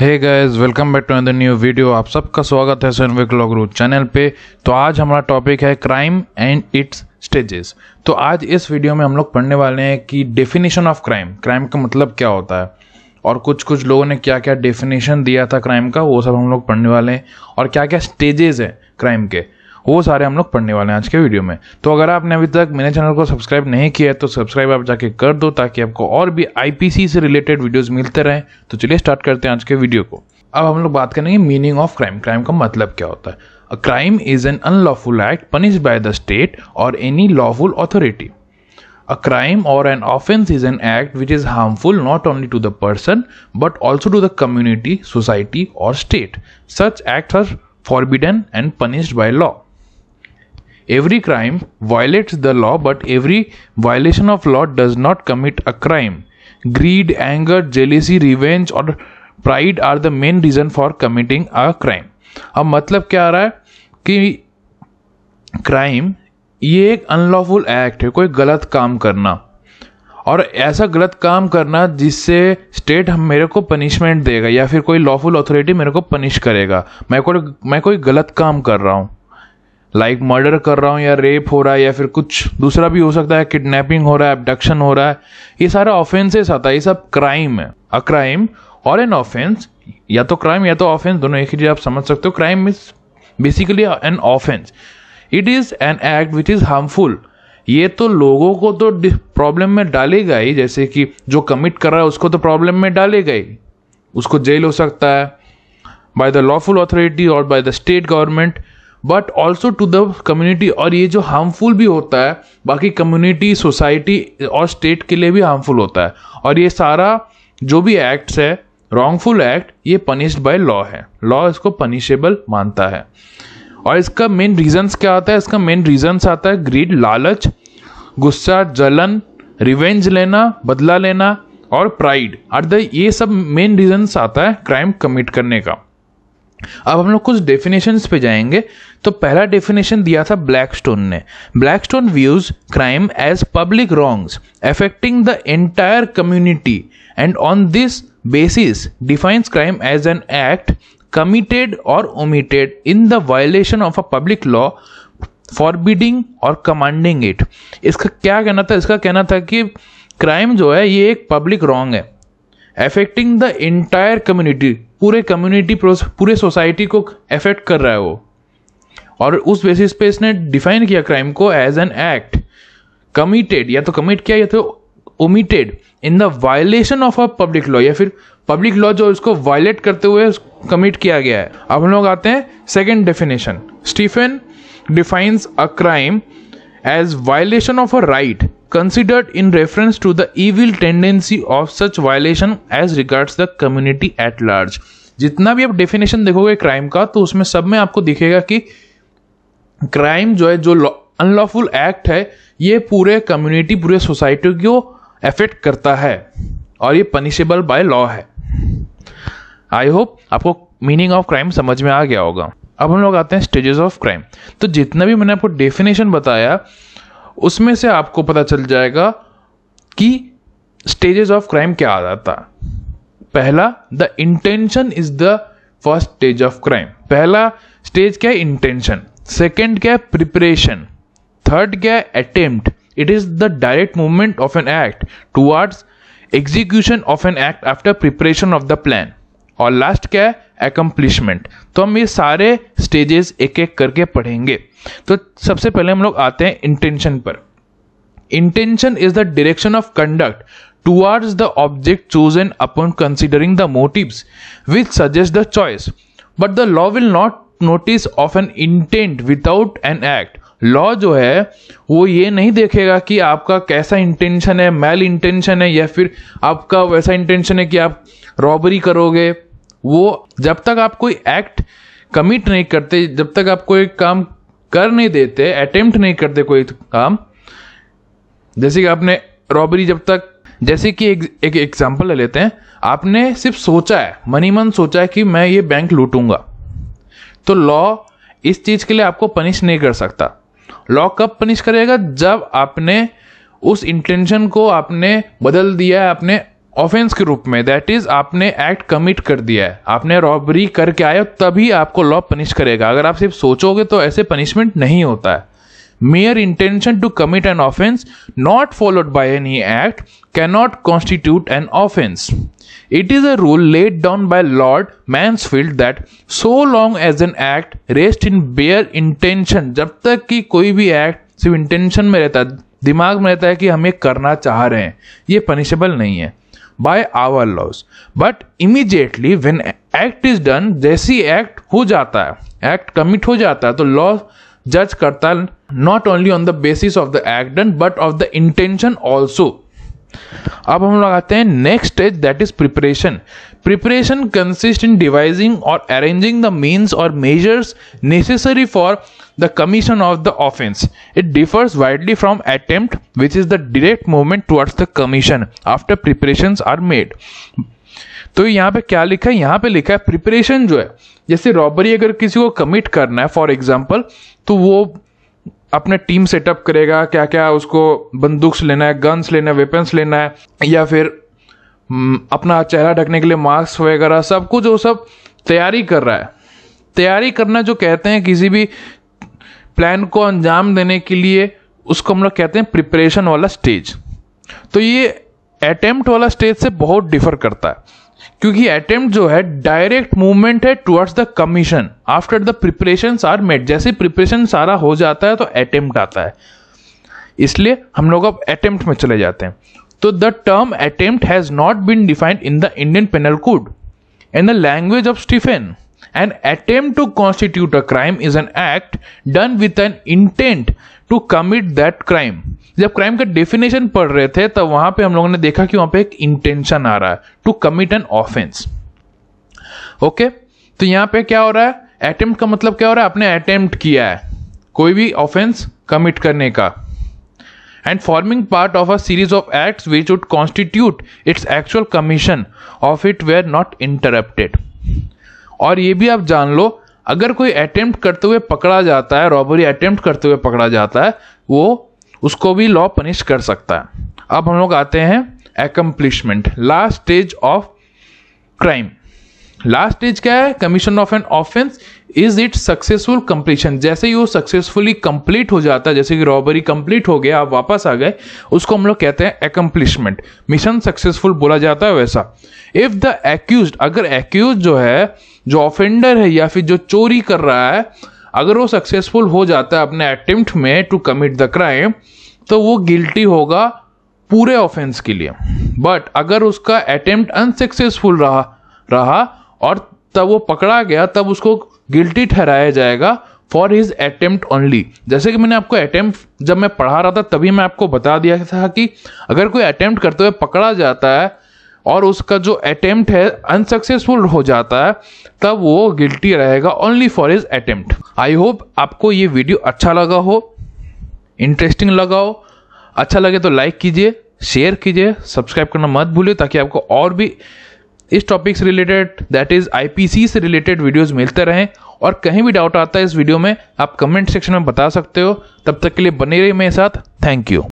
hey guys welcome back to another new video आप सबका स्वागत है क्लॉग लॉगरू चैनल पे तो आज हमारा टॉपिक है क्राइम एंड इट्स स्टेजेस तो आज इस वीडियो में हम लोग पढ़ने वाले हैं कि डेफिनेशन ऑफ क्राइम क्राइम का मतलब क्या होता है और कुछ कुछ लोगों ने क्या क्या डेफिनेशन दिया था क्राइम का वो सब हम लोग पढ़ने वाले हैं और क्या क्या स्टेजेस हैं क्राइम के वो सारे हम लोग पढ़ने वाले हैं आज के वीडियो में तो अगर आपने अभी तक मेरे चैनल को सब्सक्राइब नहीं किया है तो सब्सक्राइब आप जाके कर दो ताकि आपको और भी आईपीसी से रिलेटेड वीडियोस मिलते रहें तो चलिए स्टार्ट करते हैं आज के वीडियो को अब हम लोग बात करेंगे मीनिंग ऑफ क्राइम क्राइम का मतलब क्या होता है a crime is an unlawful act punish by the state और any lawful authority a crime और an offence is an act which is harmful not only to the person but also to the community society और state such act are forbidden and punished by law every crime violates the law but every violation of law does not commit a crime greed anger jealousy, revenge और pride are the main reason for committing a crime अब मतलब क्या आ रहा है कि crime ये एक unlawful act है कोई गलत काम करना और ऐसा गलत काम करना जिससे स्टेट हम मेरे को पनिशमेंट देगा या फिर कोई लॉफुल अथॉरिटी मेरे को पनिश करेगा मैं कोई मैं कोई गलत काम कर रहा हूँ लाइक like मर्डर कर रहा हूँ या रेप हो रहा है या फिर कुछ दूसरा भी हो सकता है किडनैपिंग हो रहा है एबडक्शन हो रहा है ये सारा ऑफेंसेस आता है ये सब क्राइम है अ क्राइम और एन ऑफेंस या तो क्राइम या तो ऑफेंस दोनों एक ही चीज आप समझ सकते हो crime is basically an offence it is an act which is harmful ये तो लोगों को तो प्रॉब्लम में डालेगा ही जैसे कि जो कमिट कर रहा है उसको तो प्रॉब्लम में डालेगा ही उसको जेल हो सकता है बाय द लॉफुल अथॉरिटी और by the state government but also to the community और ये जो हार्मफुल भी होता है बाकी कम्युनिटी सोसाइटी और स्टेट के लिए भी हार्मफुल होता है और ये सारा जो भी एक्ट्स है रॉन्गफुल एक्ट ये पनिश्ड बाय लॉ है लॉ इसको पनिशेबल मानता है और इसका मेन रीजंस क्या आता है इसका मेन रीजंस आता है ग्रीड लालच गुस्सा जलन रिवेंज लेना बदला लेना और प्राइड आर द ये सब मेन रीजंस आता है क्राइम कमिट करने का अब हम लोग कुछ डेफिनेशंस पे जाएंगे तो पहला डेफिनेशन दिया था ब्लैकस्टोन ने Blackstone views crime as public wrongs affecting the entire community and on this basis defines crime as an act committed or omitted in the violation of a public law forbidding और commanding it इसका क्या कहना था इसका कहना था कि crime जो है ये एक पब्लिक रॉन्ग है अफेक्टिंग द इंटायर कम्युनिटी पूरे कम्युनिटी पूरे सोसाइटी को अफेक्ट कर रहा है वो और उस बेसिस पे इसने डिफाइन किया क्राइम को एज एन एक्ट कमिटेड या तो कमिट किया या तो omitted in the violation of a public law या फिर पब्लिक लॉ जो इसको वायलेट करते हुए कमिट किया गया है अब हम लोग आते हैं second definition Stephen defines a crime as violation of a right considered in reference to the evil tendency of such violation as regards the community at large जितना भी आप डेफिनेशन देखोगे क्राइम का तो उसमें सब में आपको दिखेगा कि क्राइम जो है जो अनलॉफुल एक्ट है ये पूरे कम्युनिटी पूरे सोसाइटी को अफेक्ट करता है और ये पनिशेबल बाय लॉ है आई होप आपको मीनिंग ऑफ क्राइम समझ में आ गया होगा अब हम लोग आते हैं स्टेजेस ऑफ क्राइम तो जितना भी मैंने आपको डेफिनेशन बताया उसमें से आपको पता चल जाएगा कि स्टेजेस ऑफ क्राइम क्या आ जाता पहला the intention is the first stage of crime पहला स्टेज क्या है इंटेंशन सेकेंड क्या है प्रिपरेशन थर्ड क्या है attempt it is the direct movement of an act towards execution of an act after preparation of the plan और last क्या है एकम्प्लिशमेंट तो हम ये सारे स्टेजेस एक एक करके पढ़ेंगे तो सबसे पहले हम लोग आते हैं इंटेंशन पर intention is the direction of conduct the object choose an upon considering the motive which suggest the choice but the law will not notice of an intent without an act law जो है वो ये नहीं देखेगा कि आपका कैसा intention है मेल इंटेंशन है या फिर आपका वैसा इंटेंशन है कि आप रॉबरी करोगे वो जब तक आप कोई एक्ट कमिट नहीं करते जब तक आप कोई काम कर नहीं देते अटेम्प्ट नहीं करते कोई काम जैसे कि आपने रॉबरी जब तक जैसे कि एक एग्जाम्पल ले लेते हैं आपने सिर्फ सोचा है मनी मन सोचा है कि मैं ये बैंक लूटूंगा तो लॉ इस चीज़ के लिए आपको पनिश नहीं कर सकता लॉ कब पनिश करेगा जब आपने उस इंटेंशन को आपने बदल दिया है आपने ऑफेंस के रूप में दैट इज आपने एक्ट कमिट कर दिया है आपने रॉबरी करके आए तभी आपको लॉ पनिश करेगा अगर आप सिर्फ सोचोगे तो ऐसे पनिशमेंट नहीं होता है mere intention to commit an offence not followed by any act can not constitute an offence it is a rule laid down by Lord Mansfield that so long as an act rest in bare intention जब तक कि कोई भी act सिर्फ intention में रहता है दिमाग में रहता है कि हम ये करना चाह रहे हैं ये पनिशेबल नहीं है by our laws but immediately when act is done जैसी एक्ट हो जाता है एक्ट कमिट हो जाता है तो लॉ जज करता है not only on the basis of the act done but of the intention also अब हम लोग आते हैं next stage that is preparation preparation consist in devising और अरेंजिंग द मीन्स और measures necessary for the commission of the offence it differs widely from attempt which is the direct movement towards the commission after preparation are made तो यहाँ पे क्या लिखा है यहाँ पे लिखा है प्रिपरेशन जो है जैसे रॉबरी अगर किसी को कमिट करना है फॉर एग्जाम्पल तो वो अपने टीम सेटअप करेगा क्या क्या उसको बंदूक लेना है गन्स लेना है वेपन्स लेना है या फिर हम्म, अपना चेहरा ढकने के लिए मास्क वगैरह सब कुछ वो सब तैयारी कर रहा है तैयारी करना जो कहते हैं किसी भी प्लान को अंजाम देने के लिए उसको हम लोग कहते हैं प्रिपरेशन वाला स्टेज तो ये अटेम्प्ट वाला स्टेज से बहुत डिफर करता है क्योंकि अटेम्प्ट जो है डायरेक्ट मूवमेंट है towards the commission after the preparation are made जैसे प्रिपरेशन सारा हो जाता है तो अटेम्प्ट आता है इसलिए हम लोग अब अटेम्प्ट में चले जाते हैं तो the term attempt has not been defined in the Indian Penal Code in the language of Stephen an attempt to constitute a crime is an act done with an intent to commit that crime जब क्राइम का definition पढ़ रहे थे तब वहां पे हम लोगों ने देखा कि वहां पे एक इंटेंशन आ रहा है to commit an offence okay तो यहां पे क्या हो रहा है अटेम्प्ट का मतलब क्या हो रहा है आपने अटेम्प्ट किया है कोई भी ऑफेंस कमिट करने का and forming part of a series of acts which would constitute its actual commission of it were not interrupted और ये भी आप जान लो अगर कोई अटेम्प्ट करते हुए पकड़ा जाता है रॉबरी अटेम्प्ट करते हुए पकड़ा जाता है वो उसको भी लॉ पनिश कर सकता है अब हम लोग आते हैं accomplishment last stage of crime last stage क्या है commission of an offence is it successful completion जैसे ही वो सक्सेसफुली कंप्लीट हो जाता है जैसे कि रॉबरी कंप्लीट हो गया आप वापस आ गए उसको हम लोग कहते हैं एकम्प्लिशमेंट मिशन सक्सेसफुल बोला जाता है वैसा इफ द एक्यूज अगर एक्यूज जो है जो ऑफेंडर है या फिर जो चोरी कर रहा है अगर वो सक्सेसफुल हो जाता है अपने अटेम्प्ट में टू कमिट द क्राइम तो वो गिल्टी होगा पूरे ऑफेंस के लिए बट अगर उसका अटेम्प्ट अनसक्सेसफुल रहा रहा और तब वो पकड़ा गया तब उसको गिल्टी ठहराया जाएगा फॉर हिज अटेम्प्ट ओनली जैसे कि मैंने आपको अटेम्प्ट जब मैं पढ़ा रहा था तभी मैं आपको बता दिया था कि अगर कोई अटेम्प्ट करते हुए पकड़ा जाता है और उसका जो अटेम्प्ट है अनसक्सेसफुल हो जाता है तब वो गिल्टी रहेगा only for his attempt I hope आपको ये वीडियो अच्छा लगा हो इंटरेस्टिंग लगा हो अच्छा लगे तो लाइक कीजिए शेयर कीजिए सब्सक्राइब करना मत भूलिए ताकि आपको और भी इस टॉपिक से रिलेटेड दैट इज आईपीसी से रिलेटेड वीडियोस मिलते रहें और कहीं भी डाउट आता है इस वीडियो में आप कमेंट सेक्शन में बता सकते हो तब तक के लिए बने रहिए मेरे साथ थैंक यू